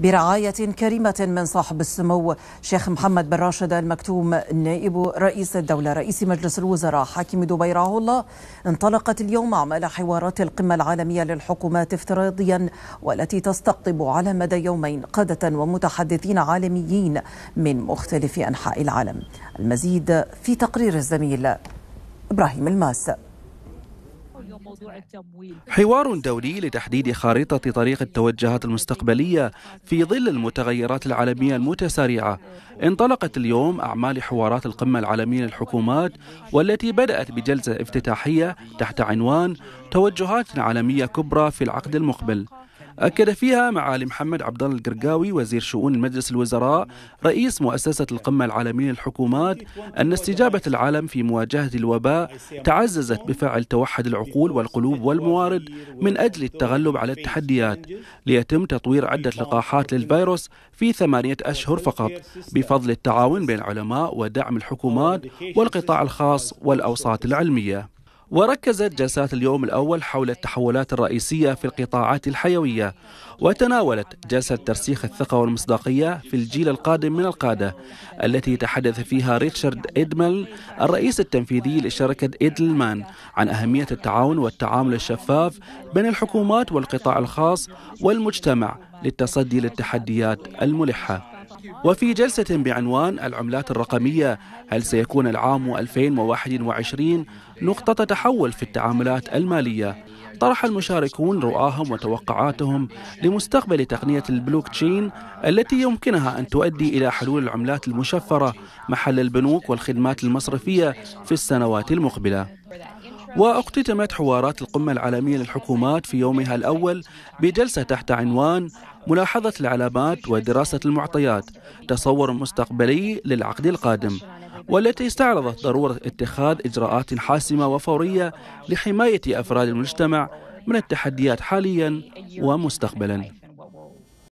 برعاية كريمة من صاحب السمو شيخ محمد بن راشد المكتوم نائب رئيس الدولة رئيس مجلس الوزراء حاكم دبي رعاه الله انطلقت اليوم أعمال حوارات القمة العالمية للحكومات افتراضيا والتي تستقطب على مدى يومين قادة ومتحدثين عالميين من مختلف أنحاء العالم المزيد في تقرير الزميل إبراهيم الماس حوار دولي لتحديد خارطة طريق التوجهات المستقبلية في ظل المتغيرات العالمية المتسارعة انطلقت اليوم أعمال حوارات القمة العالمية للحكومات والتي بدأت بجلسة افتتاحية تحت عنوان توجهات عالمية كبرى في العقد المقبل أكد فيها معالي محمد عبد الله القرقاوي وزير شؤون مجلس الوزراء رئيس مؤسسة القمة العالمية للحكومات أن استجابة العالم في مواجهة الوباء تعززت بفعل توحد العقول والقلوب والموارد من أجل التغلب على التحديات ليتم تطوير عدة لقاحات للفيروس في ثمانية أشهر فقط بفضل التعاون بين العلماء ودعم الحكومات والقطاع الخاص والأوساط العلمية وركزت جلسات اليوم الأول حول التحولات الرئيسية في القطاعات الحيوية وتناولت جلسة ترسيخ الثقة والمصداقية في الجيل القادم من القادة التي تحدث فيها ريتشارد إدمل الرئيس التنفيذي لشركة إدلمان عن أهمية التعاون والتعامل الشفاف بين الحكومات والقطاع الخاص والمجتمع للتصدي للتحديات الملحه وفي جلسة بعنوان العملات الرقمية هل سيكون العام 2021 نقطة تحول في التعاملات المالية طرح المشاركون رؤاهم وتوقعاتهم لمستقبل تقنية البلوك تشين التي يمكنها أن تؤدي إلى حلول العملات المشفرة محل البنوك والخدمات المصرفية في السنوات المقبلة واقتتمت حوارات القمة العالمية للحكومات في يومها الأول بجلسة تحت عنوان ملاحظة العلامات ودراسة المعطيات تصور مستقبلي للعقد القادم والتي استعرضت ضرورة اتخاذ إجراءات حاسمة وفورية لحماية أفراد المجتمع من التحديات حاليا ومستقبلا